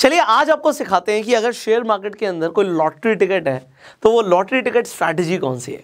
चलिए आज आपको सिखाते हैं कि अगर शेयर मार्केट के अंदर कोई लॉटरी टिकट है तो वो लॉटरी टिकट स्ट्रैटेजी कौन सी है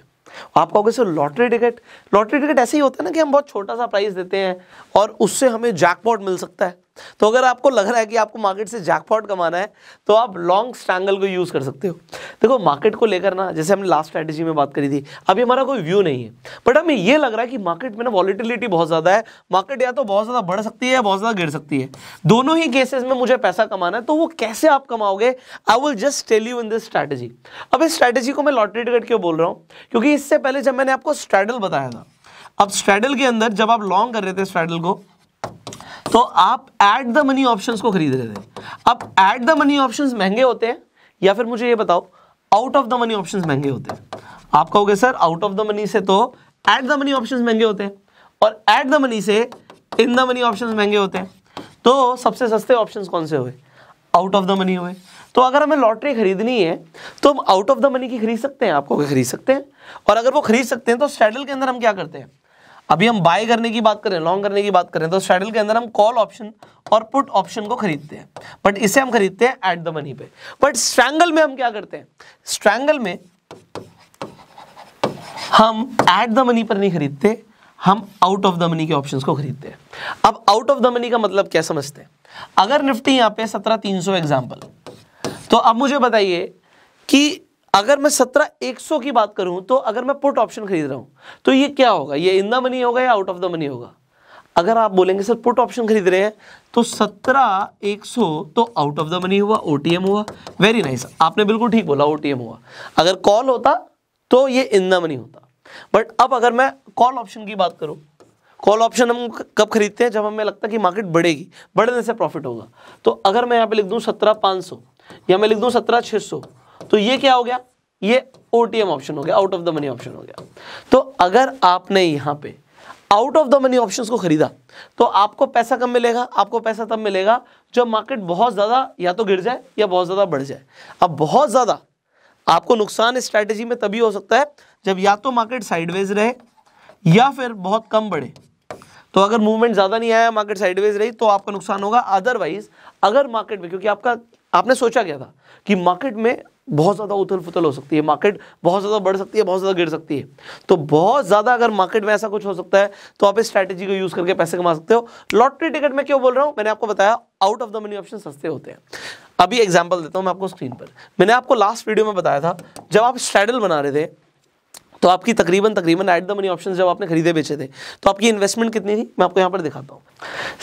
आप कहोगे sir lottery ticket lottery ticket ऐसे ही होता है ना कि हम बहुत छोटा सा प्राइस देते हैं और उससे हमें जैकपॉट मिल सकता है तो अगर आपको लग रहा है कि आपको मार्केट से जैकपॉट कमाना है तो आप लॉन्ग स्ट्रैंगल को यूज़ कर सकते हो देखो मार्केट को लेकर ना जैसे हमने लास्ट स्ट्रैटेजी में बात करी थी अभी हमारा कोई व्यू नहीं है बट हमें ये लग रहा है कि मार्केट में ना वॉलीटिलिटी बहुत ज़्यादा है मार्केट या तो बहुत ज़्यादा बढ़ सकती है या बहुत ज़्यादा गिर सकती है दोनों ही केसेस में मुझे पैसा कमाना है तो वो कैसे आप कमाओगे I will just tell you in this strategy अब इस स्ट्रैटेजी को मैं लॉटरी टिकट क्यों बोल रहा हूँ क्योंकि इससे पहले जब मैंने आपको स्ट्रैडल बताया था अब स्ट्रैडल के अंदर जब आप लॉन्ग कर रहे थे स्ट्रैडल को तो आप एट द मनी ऑप्शंस को खरीद रहे थे अब एट द मनी ऑप्शंस महंगे होते हैं या फिर मुझे ये बताओ out of the money options महंगे होते हैं आप कहोगे sir out of the money से तो एट द मनी ऑप्शंस महंगे होते हैं और एट द मनी से इन द मनी ऑप्शन महंगे होते हैं तो सबसे सस्ते ऑप्शन कौन से हुए आउट ऑफ द मनी हुए तो अगर हमें लॉटरी खरीदनी है तो हम आउट ऑफ द मनी की खरीद सकते हैं आपको खरीद सकते हैं और अगर वो खरीद सकते हैं तो सैडल के अंदर हम क्या करते हैं अभी हम बाय करने की बात करें लॉन्ग करने की बात करें तो स्ट्रेडल के अंदर हम कॉल ऑप्शन और पुट ऑप्शन को खरीदते हैं बट इसे हम खरीदते हैं एट द मनी पे बट स्ट्रैंगल में हम क्या करते हैं स्ट्रैंगल में हम एट द मनी पर नहीं खरीदते हम आउट ऑफ द मनी के ऑप्शंस को खरीदते हैं अब आउट ऑफ द मनी का मतलब क्या समझते हैं अगर निफ्टी यहां पे सत्रह तीन सौ एग्जाम्पल तो अब मुझे बताइए कि अगर मैं सत्रह एक सौ की बात करूं तो अगर मैं पुट ऑप्शन खरीद रहा हूं तो ये क्या होगा ये इन द मनी होगा या आउट ऑफ द मनी होगा अगर आप बोलेंगे सर पुट ऑप्शन खरीद रहे हैं तो सत्रह एक सौ तो आउट ऑफ द मनी हुआ ओ हुआ वेरी नाइस nice. आपने बिल्कुल ठीक बोला ओ हुआ अगर कॉल होता तो ये इन द मनी होता बट अब अगर मैं कॉल ऑप्शन की बात करूं कॉल ऑप्शन हम कब खरीदते हैं जब हमें लगता है कि मार्केट बढ़ेगी बढ़ने से प्रॉफिट होगा तो अगर मैं यहाँ पे लिख दूँ सत्रह पाँच सौ या मैं लिख दूँ सत्रह छः सौ तो ये क्या हो गया ये ओटीएम ऑप्शन हो गया out of the money option हो गया तो अगर आपने यहां पे out of the money options को खरीदा तो आपको पैसा कब मिलेगा आपको पैसा तब मिलेगा जब मार्केट बहुत ज़्यादा या तो गिर जाए या बहुत ज़्यादा बढ़ जाए अब बहुत ज़्यादा आपको नुकसान स्ट्रेटेजी में तभी हो सकता है जब या तो मार्केट साइडवेज रहे या फिर बहुत कम बढ़े तो अगर मूवमेंट ज़्यादा नहीं आया मार्केट साइडवेज रही तो आपका नुकसान होगा अदरवाइज अगर मार्केट में क्योंकि आपका आपने सोचा क्या था कि मार्केट में बहुत ज़्यादा उथल फुथल हो सकती है मार्केट बहुत ज़्यादा बढ़ सकती है बहुत ज़्यादा गिर सकती है तो बहुत ज़्यादा अगर मार्केट में ऐसा कुछ हो सकता है तो आप इस स्ट्रैटेजी को यूज़ करके पैसे कमा सकते हो लॉटरी टिकट में क्यों बोल रहा हूँ मैंने आपको बताया out of the money option सस्ते होते हैं अभी एग्जाम्पल देता हूँ मैं आपको स्क्रीन पर मैंने आपको लास्ट वीडियो में बताया था जब आप स्ट्रैडल बना रहे थे तो आपकी तकरीबन तकरीबन एट द मनी ऑप्शन जब आपने खरीदे बेचे थे तो आपकी इन्वेस्टमेंट कितनी थी मैं आपको यहाँ पर दिखाता हूँ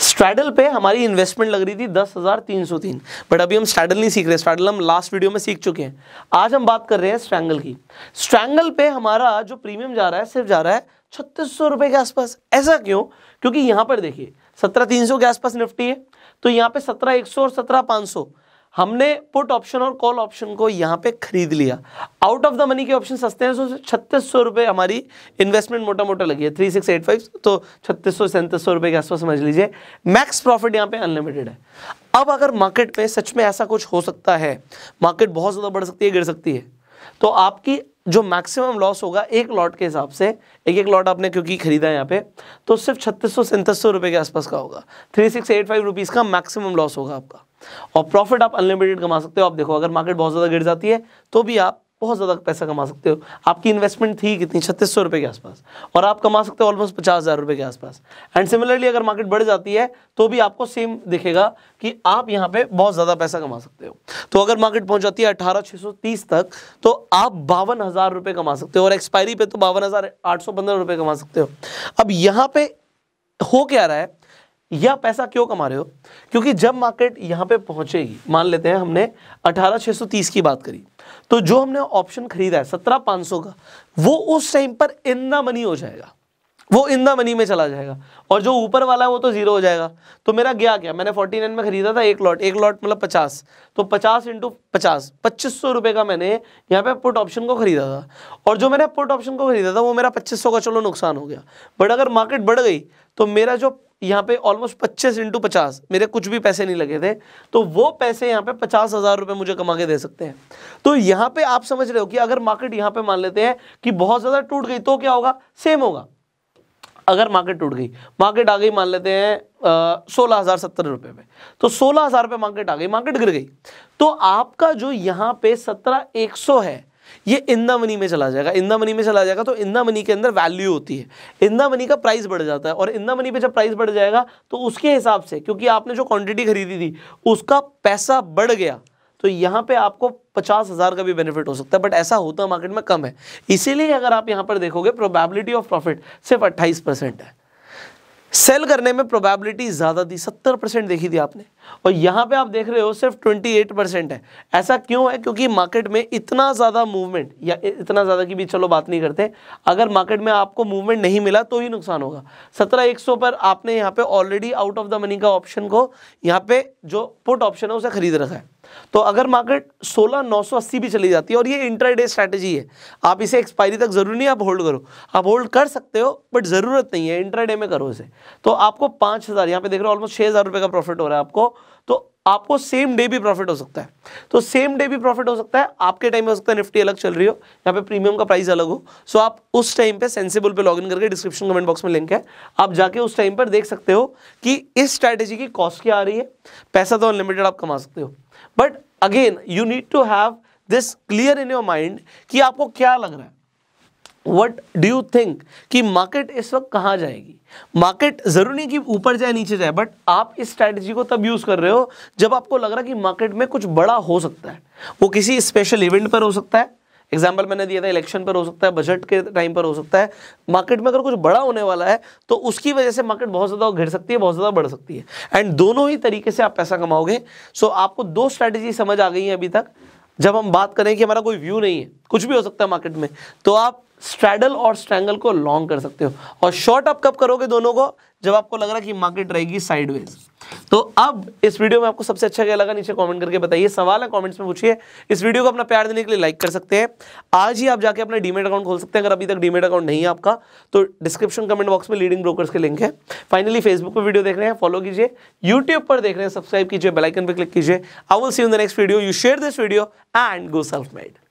स्ट्रैडल पे हमारी इन्वेस्टमेंट लग रही थी दस हज़ार तीन सौ तीन बट अभी हम स्ट्रैडल नहीं सीख रहे स्ट्रैडल हम लास्ट वीडियो में सीख चुके हैं आज हम बात कर रहे हैं स्ट्रैंगल की स्ट्रैंगल पे हमारा जो प्रीमियम जा रहा है सिर्फ जा रहा है छत्तीस सौ रुपये के आसपास ऐसा क्यों क्योंकि यहाँ पर देखिए सत्रह तीन सौ के आसपास निफ्टी है तो यहाँ पे सत्रह एक सौ और सत्रह पाँच सौ हमने पुट ऑप्शन और कॉल ऑप्शन को यहाँ पे खरीद लिया आउट ऑफ द मनी के ऑप्शन सस्ते हैं सो छत्तीस सौ रुपये हमारी इन्वेस्टमेंट मोटा मोटा लगी है थ्री सिक्स एट फाइव तो छत्तीस सौ सैंतीस सौ रुपये के आसपास समझ लीजिए मैक्स प्रॉफिट यहाँ पे अनलिमिटेड है अब अगर मार्केट में सच में ऐसा कुछ हो सकता है मार्केट बहुत ज़्यादा बढ़ सकती है गिर सकती है तो आपकी जो मैक्सिमम लॉस होगा एक लॉट के हिसाब से एक एक लॉट आपने क्योंकि खरीदा है यहाँ पे तो सिर्फ छत्तीस सौ सैंतीस सौ रुपये के आसपास का होगा three six eight five rupees का मैक्सिमम लॉस होगा आपका और प्रॉफिट आप अनलिमिटेड कमा सकते हो आप देखो अगर मार्केट बहुत ज़्यादा गिर जाती है तो भी आप बहुत ज़्यादा पैसा कमा सकते हो आपकी इन्वेस्टमेंट थी कितनी छत्तीस सौ रुपए के आसपास और आप कमा सकते हो ऑलमोस्ट पचास हज़ार रुपए के आसपास एंड सिमिलरली अगर मार्केट बढ़ जाती है तो भी आपको सेम दिखेगा कि आप यहाँ पे बहुत ज़्यादा पैसा कमा सकते हो तो अगर मार्केट पहुँच जाती है अठारह सौ तीस तक तो आप बावन हज़ार कमा सकते हो और एक्सपायरी पे तो बावन हज़ार आठ सौ पंद्रह कमा सकते हो अब यहाँ पे हो क्या रहा है यह पैसा क्यों कमा रहे हो क्योंकि जब मार्केट यहाँ पे पहुंचेगी मान लेते हैं हमने अठारह की बात करी तो जो हमने ऑप्शन खरीदा है सत्रह पांच सौ का वो उस टाइम पर इन द मनी हो जाएगा वो इन द मनी में चला जाएगा और जो ऊपर वाला है वो तो जीरो हो जाएगा तो मेरा गया क्या मैंने फोर्टी नाइन में खरीदा था एक लॉट एक लॉट मतलब पचास तो पचास इंटू पचास पच्चीस सौ रुपए का मैंने यहाँ पे पुट ऑप्शन को खरीदा था और जो मैंने पुट ऑप्शन को खरीदा था वो मेरा पच्चीस सौ का चलो नुकसान हो गया बट अगर मार्केट बढ़ गई तो मेरा जो यहाँ पे ऑलमोस्ट पच्चीस इंटू पचास मेरे कुछ भी पैसे नहीं लगे थे तो वो पैसे यहाँ पे पचास हज़ार रुपये मुझे कमा के दे सकते हैं तो यहाँ पे आप समझ रहे हो कि अगर मार्केट यहाँ पे मान लेते हैं कि बहुत ज़्यादा टूट गई तो क्या होगा सेम होगा अगर मार्केट टूट गई मार्केट आ गई मान लेते हैं सोलह हज़ार सत्तर रुपये में तो सोलह हज़ार पे मार्केट आ गई मार्केट गिर गई तो आपका जो यहाँ पे सत्रह एक सौ है ये इंदा मनी में चला जाएगा इंदा मनी में चला जाएगा तो इंदा मनी के अंदर वैल्यू होती है इंदा मनी का प्राइस बढ़ जाता है और इंदा मनी पे जब प्राइस बढ़ जाएगा तो उसके हिसाब से क्योंकि आपने जो क्वांटिटी खरीदी थी उसका पैसा बढ़ गया तो यहाँ पे आपको पचास हज़ार का भी बेनिफिट हो सकता है बट ऐसा होता मार्केट में कम है इसीलिए अगर आप यहाँ पर देखोगे प्रोबेबिलिटी ऑफ प्रॉफिट सिर्फ अट्ठाईस परसेंट है सेल करने में प्रोबेबिलिटी ज़्यादा थी सत्तर परसेंट देखी थी आपने और यहाँ पे आप देख रहे हो सिर्फ ट्वेंटी एट परसेंट है ऐसा क्यों है क्योंकि मार्केट में इतना ज़्यादा मूवमेंट या इतना ज़्यादा की भी चलो बात नहीं करते अगर मार्केट में आपको मूवमेंट नहीं मिला तो ही नुकसान होगा सत्रह एक सौ पर आपने यहाँ पे already out of the money का ऑप्शन को यहाँ पे जो पुट ऑप्शन है उसे खरीद रखा है तो अगर मार्केट 16980 भी चली जाती है और ये इंटरडे स्ट्रैटेजी है आप इसे एक्सपायरी तक ज़रूरी नहीं आप होल्ड करो आप होल्ड कर सकते हो बट ज़रूरत नहीं है इंटरडे में करो इसे तो आपको पांच हज़ार यहाँ पे देख रहे हो ऑलमोस्ट छः हज़ार रुपए का प्रॉफिट हो रहा है आपको तो आपको सेम डे भी प्रॉफिट हो सकता है तो सेम डे भी प्रॉफिट हो सकता है आपके टाइम में हो सकता है निफ्टी अलग चल रही हो यहाँ पे प्रीमियम का प्राइस अलग हो सो आप उस टाइम पे सेंसेबल पे लॉगिन करके डिस्क्रिप्शन कमेंट बॉक्स में लिंक है आप जाके उस टाइम पर देख सकते हो कि इस स्ट्रैटेजी की कॉस्ट क्या आ रही है पैसा तो अनलिमिटेड आप कमा सकते हो but again you need to have this clear in your mind कि आपको क्या लग रहा है वट डू यू थिंक कि मार्केट इस वक्त कहाँ जाएगी मार्केट ज़रूरी नहीं कि ऊपर जाए नीचे जाए बट आप इस स्ट्रैटेजी को तब यूज़ कर रहे हो जब आपको लग रहा है कि मार्केट में कुछ बड़ा हो सकता है वो किसी स्पेशल इवेंट पर हो सकता है एग्जाम्पल मैंने दिया था इलेक्शन पर हो सकता है बजट के टाइम पर हो सकता है मार्केट में अगर कुछ बड़ा होने वाला है तो उसकी वजह से मार्केट बहुत ज़्यादा घिर सकती है बहुत ज़्यादा बढ़ सकती है एंड दोनों ही तरीके से आप पैसा कमाओगे सो आपको दो स्ट्रैटेजी समझ आ गई है अभी तक जब हम बात करें कि हमारा कोई व्यू नहीं है कुछ भी हो सकता है मार्केट में तो आप स्ट्रैडल और स्ट्रैंगल को लॉन्ग कर सकते हो और शॉर्ट आप कब करोगे दोनों को जब आपको लग रहा है कि मार्केट रहेगी साइडवेज तो अब इस वीडियो में आपको सबसे अच्छा क्या लगा नीचे कमेंट करके बताइए सवाल है कमेंट्स में पूछिए इस वीडियो को अपना प्यार देने के लिए लाइक कर सकते हैं आज ही आप जाके अपना डीमेट अकाउंट खोल सकते हैं अगर अभी तक डीमेट अकाउंट नहीं है आपका तो डिस्क्रिप्शन कमेंट बॉक्स में लीडिंग ब्रोकर्स के लिंक है फाइनली फेसबुक पर वीडियो देख रहे हैं फॉलो कीजिए यूट्यूब पर देख रहे हैं सब्सक्राइब कीजिए बेलाइकन पर क्लिक कीजिए I will see in the next video you share this video and go self made